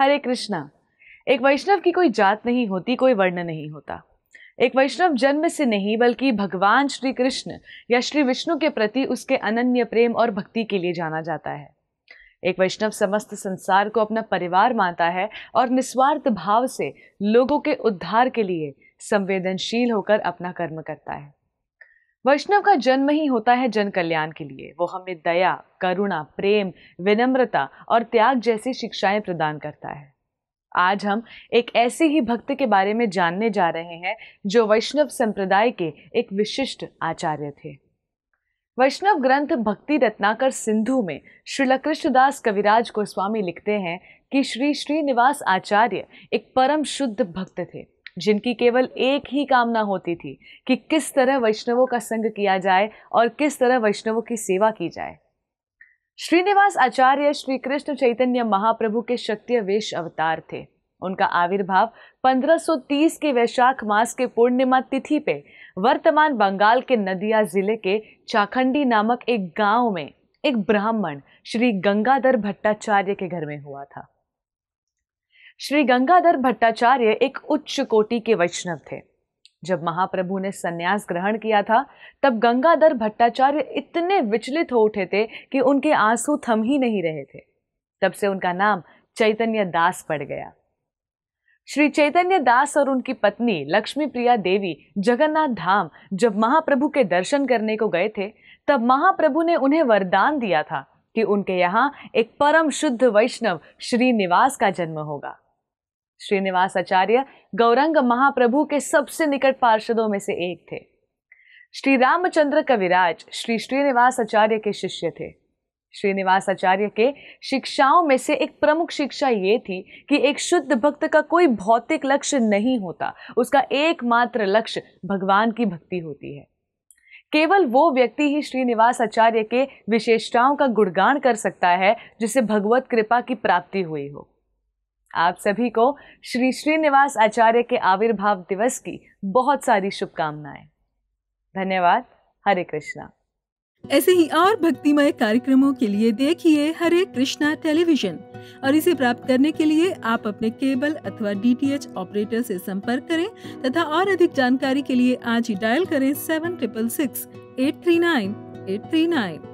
हरे कृष्णा एक वैष्णव की कोई जात नहीं होती कोई वर्ण नहीं होता एक वैष्णव जन्म से नहीं बल्कि भगवान श्री कृष्ण या श्री विष्णु के प्रति उसके अनन्य प्रेम और भक्ति के लिए जाना जाता है एक वैष्णव समस्त संसार को अपना परिवार मानता है और निस्वार्थ भाव से लोगों के उद्धार के लिए संवेदनशील होकर अपना कर्म करता है वैष्णव का जन्म ही होता है जन कल्याण के लिए वो हमें दया करुणा प्रेम विनम्रता और त्याग जैसी शिक्षाएं प्रदान करता है आज हम एक ऐसे ही भक्त के बारे में जानने जा रहे हैं जो वैष्णव संप्रदाय के एक विशिष्ट आचार्य थे वैष्णव ग्रंथ भक्ति रत्नाकर सिंधु में श्रील कृष्णदास कविराज गोस्वामी लिखते हैं कि श्री श्रीनिवास आचार्य एक परम शुद्ध भक्त थे जिनकी केवल एक ही कामना होती थी कि किस तरह वैष्णवों का संग किया जाए और किस तरह वैष्णवों की सेवा की जाए श्रीनिवास आचार्य श्री कृष्ण चैतन्य महाप्रभु के शक्ति वेश अवतार थे उनका आविर्भाव 1530 के वैशाख मास के पूर्णिमा तिथि पे वर्तमान बंगाल के नदिया जिले के चाखंडी नामक एक गांव में एक ब्राह्मण श्री गंगाधर भट्टाचार्य के घर में हुआ था श्री गंगाधर भट्टाचार्य एक उच्च कोटि के वैष्णव थे जब महाप्रभु ने सन्यास ग्रहण किया था तब गंगाधर भट्टाचार्य इतने विचलित हो उठे थे कि उनके आंसू थम ही नहीं रहे थे तब से उनका नाम चैतन्य दास पड़ गया श्री चैतन्य दास और उनकी पत्नी लक्ष्मी प्रिया देवी जगन्नाथ धाम जब महाप्रभु के दर्शन करने को गए थे तब महाप्रभु ने उन्हें वरदान दिया था कि उनके यहाँ एक परम शुद्ध वैष्णव श्रीनिवास का जन्म होगा श्रीनिवास आचार्य गौरंग महाप्रभु के सबसे निकट पार्षदों में से एक थे श्री रामचंद्र कविराज श्री श्रीनिवास आचार्य के शिष्य थे श्रीनिवास आचार्य के शिक्षाओं में से एक प्रमुख शिक्षा ये थी कि एक शुद्ध भक्त का कोई भौतिक लक्ष्य नहीं होता उसका एकमात्र लक्ष्य भगवान की भक्ति होती है केवल वो व्यक्ति ही श्रीनिवास आचार्य के विशेषताओं का गुणगान कर सकता है जिसे भगवत कृपा की प्राप्ति हुई हो आप सभी को श्री श्रीनिवास आचार्य के आविर्भाव दिवस की बहुत सारी शुभकामनाएं धन्यवाद हरे कृष्णा ऐसे ही और भक्तिमय कार्यक्रमों के लिए देखिए हरे कृष्णा टेलीविजन और इसे प्राप्त करने के लिए आप अपने केबल अथवा डीटीएच ऑपरेटर से संपर्क करें तथा और अधिक जानकारी के लिए आज ही डायल करें seven triple six eight three nine eight three nine